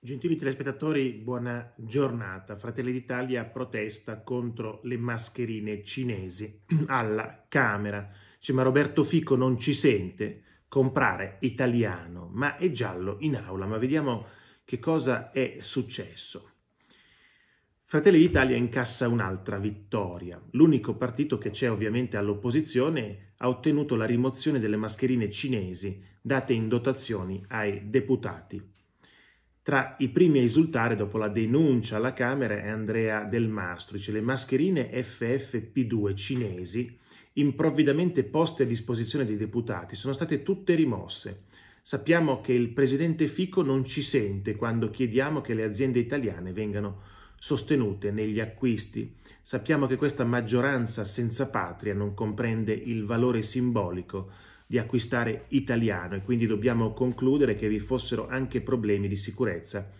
Gentili telespettatori, buona giornata. Fratelli d'Italia protesta contro le mascherine cinesi alla Camera. Dice, ma Roberto Fico non ci sente comprare italiano, ma è giallo in aula. Ma vediamo che cosa è successo. Fratelli d'Italia incassa un'altra vittoria. L'unico partito che c'è ovviamente all'opposizione ha ottenuto la rimozione delle mascherine cinesi date in dotazioni ai deputati tra i primi a esultare dopo la denuncia alla Camera è Andrea Del Mastrice. Le mascherine FFP2 cinesi, improvvidamente poste a disposizione dei deputati, sono state tutte rimosse. Sappiamo che il presidente Fico non ci sente quando chiediamo che le aziende italiane vengano sostenute negli acquisti. Sappiamo che questa maggioranza senza patria non comprende il valore simbolico di acquistare italiano e quindi dobbiamo concludere che vi fossero anche problemi di sicurezza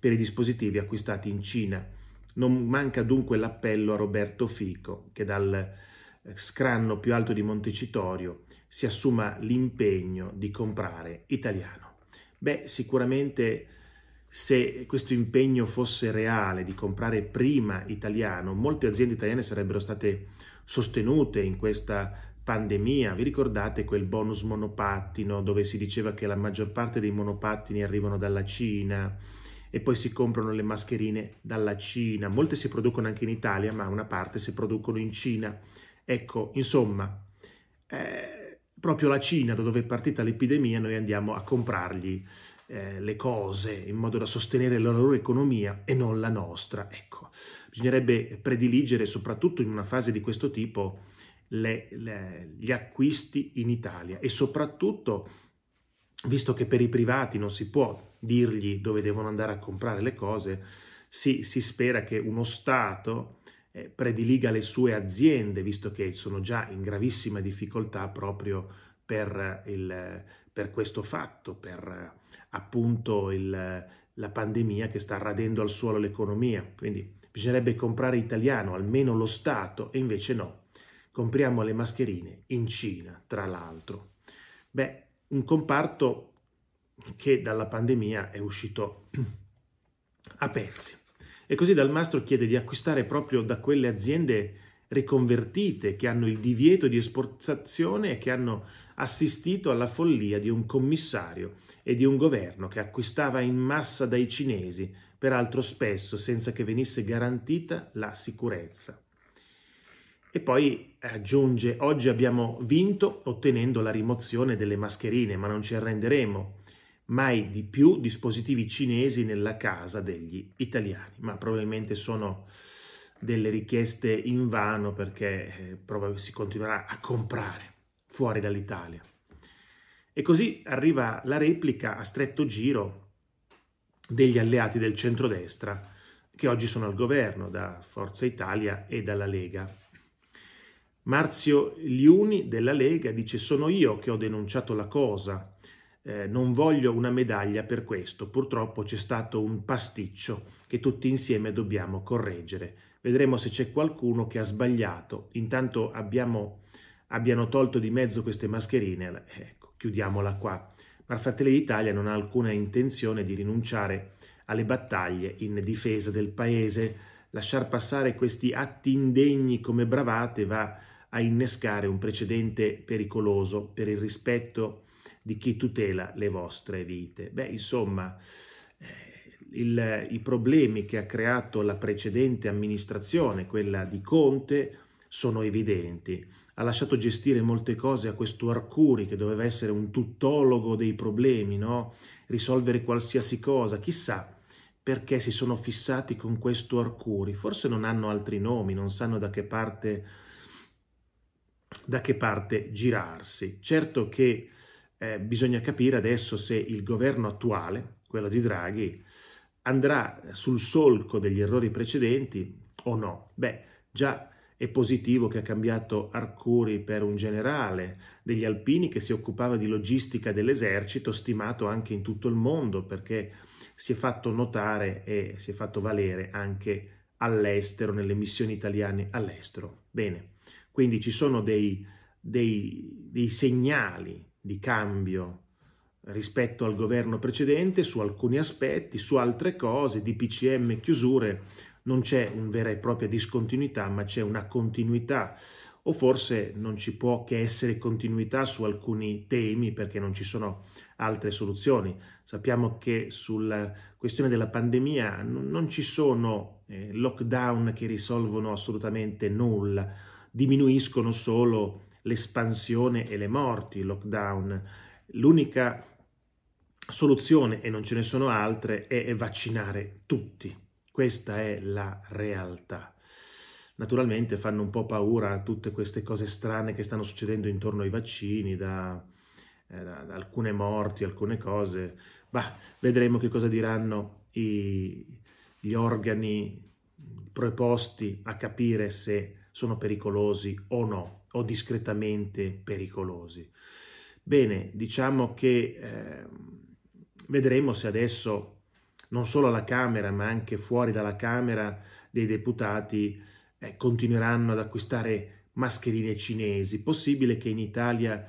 per i dispositivi acquistati in Cina. Non manca dunque l'appello a Roberto Fico che dal eh, scranno più alto di Montecitorio si assuma l'impegno di comprare italiano. Beh, sicuramente se questo impegno fosse reale di comprare prima italiano, molte aziende italiane sarebbero state sostenute in questa pandemia. Vi ricordate quel bonus monopattino dove si diceva che la maggior parte dei monopattini arrivano dalla Cina e poi si comprano le mascherine dalla Cina? Molte si producono anche in Italia, ma una parte si producono in Cina. Ecco, insomma, eh, proprio la Cina, da dove è partita l'epidemia, noi andiamo a comprargli eh, le cose in modo da sostenere la loro economia e non la nostra. Ecco, bisognerebbe prediligere, soprattutto in una fase di questo tipo, le, le, gli acquisti in Italia e soprattutto, visto che per i privati non si può dirgli dove devono andare a comprare le cose, si, si spera che uno Stato eh, prediliga le sue aziende, visto che sono già in gravissima difficoltà proprio per, eh, il, per questo fatto, per eh, appunto il, la pandemia che sta radendo al suolo l'economia. Quindi bisognerebbe comprare italiano, almeno lo Stato, e invece no, compriamo le mascherine in Cina, tra l'altro. Beh, un comparto che dalla pandemia è uscito a pezzi. E così Dal Mastro chiede di acquistare proprio da quelle aziende riconvertite che hanno il divieto di esportazione e che hanno assistito alla follia di un commissario e di un governo che acquistava in massa dai cinesi, peraltro spesso senza che venisse garantita la sicurezza. E poi eh, aggiunge, oggi abbiamo vinto ottenendo la rimozione delle mascherine, ma non ci arrenderemo mai di più dispositivi cinesi nella casa degli italiani, ma probabilmente sono delle richieste in vano perché eh, si continuerà a comprare fuori dall'Italia. E così arriva la replica a stretto giro degli alleati del centrodestra che oggi sono al governo da Forza Italia e dalla Lega. Marzio Liuni della Lega dice sono io che ho denunciato la cosa, eh, non voglio una medaglia per questo, purtroppo c'è stato un pasticcio che tutti insieme dobbiamo correggere. Vedremo se c'è qualcuno che ha sbagliato, intanto abbiamo, abbiano tolto di mezzo queste mascherine, ecco, chiudiamola qua. Ma Fratelli d'Italia non ha alcuna intenzione di rinunciare alle battaglie in difesa del paese. Lasciar passare questi atti indegni come bravate va a innescare un precedente pericoloso per il rispetto di chi tutela le vostre vite. Beh, insomma, eh, il, i problemi che ha creato la precedente amministrazione, quella di Conte, sono evidenti. Ha lasciato gestire molte cose a questo Arcuri che doveva essere un tuttologo dei problemi, no? risolvere qualsiasi cosa. Chissà perché si sono fissati con questo Arcuri. Forse non hanno altri nomi, non sanno da che parte da che parte girarsi. Certo che eh, bisogna capire adesso se il governo attuale, quello di Draghi, andrà sul solco degli errori precedenti o no. Beh, già è positivo che ha cambiato Arcuri per un generale degli alpini che si occupava di logistica dell'esercito, stimato anche in tutto il mondo perché si è fatto notare e si è fatto valere anche all'estero, nelle missioni italiane all'estero. Bene, quindi ci sono dei, dei, dei segnali di cambio rispetto al governo precedente su alcuni aspetti, su altre cose, di PCM chiusure, non c'è una vera e propria discontinuità, ma c'è una continuità o forse non ci può che essere continuità su alcuni temi perché non ci sono altre soluzioni. Sappiamo che sulla questione della pandemia non ci sono eh, lockdown che risolvono assolutamente nulla diminuiscono solo l'espansione e le morti, il lockdown. L'unica soluzione, e non ce ne sono altre, è vaccinare tutti. Questa è la realtà. Naturalmente fanno un po' paura tutte queste cose strane che stanno succedendo intorno ai vaccini, da, eh, da alcune morti, alcune cose. Bah, vedremo che cosa diranno i, gli organi preposti a capire se sono pericolosi o no, o discretamente pericolosi. Bene, diciamo che eh, vedremo se adesso, non solo alla Camera, ma anche fuori dalla Camera, dei deputati eh, continueranno ad acquistare mascherine cinesi. Possibile che in Italia,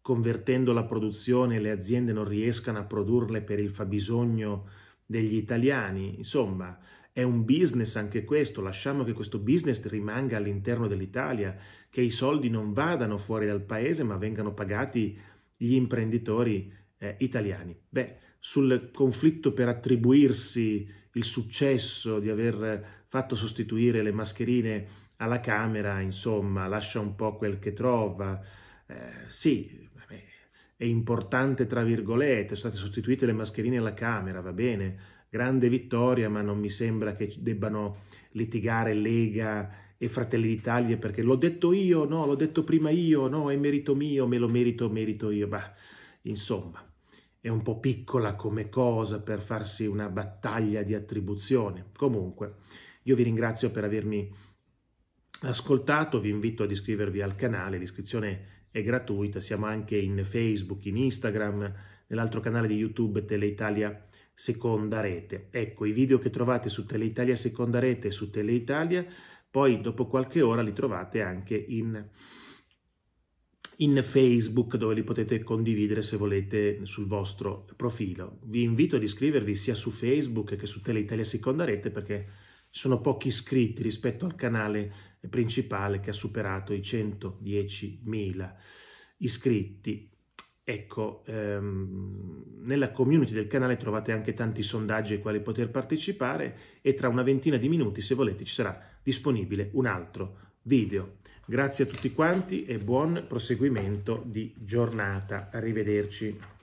convertendo la produzione, le aziende non riescano a produrle per il fabbisogno degli italiani? Insomma, è un business anche questo, lasciamo che questo business rimanga all'interno dell'Italia, che i soldi non vadano fuori dal paese ma vengano pagati gli imprenditori eh, italiani. Beh, sul conflitto per attribuirsi il successo di aver fatto sostituire le mascherine alla Camera, insomma, lascia un po' quel che trova. Eh, sì, vabbè, è importante, tra virgolette, sono state sostituite le mascherine alla Camera, va bene, grande vittoria, ma non mi sembra che debbano litigare Lega e Fratelli d'Italia perché l'ho detto io, no, l'ho detto prima io, no, è merito mio, me lo merito, merito io. Bah, insomma, è un po' piccola come cosa per farsi una battaglia di attribuzione. Comunque, io vi ringrazio per avermi ascoltato, vi invito ad iscrivervi al canale, l'iscrizione è gratuita, siamo anche in Facebook, in Instagram, nell'altro canale di YouTube Teleitalia seconda rete. Ecco, i video che trovate su Teleitalia seconda rete e su Teleitalia, poi dopo qualche ora li trovate anche in, in Facebook dove li potete condividere se volete sul vostro profilo. Vi invito ad iscrivervi sia su Facebook che su Teleitalia seconda rete perché sono pochi iscritti rispetto al canale principale che ha superato i 110.000 iscritti. Ecco, ehm, nella community del canale trovate anche tanti sondaggi ai quali poter partecipare e tra una ventina di minuti, se volete, ci sarà disponibile un altro video. Grazie a tutti quanti e buon proseguimento di giornata. Arrivederci.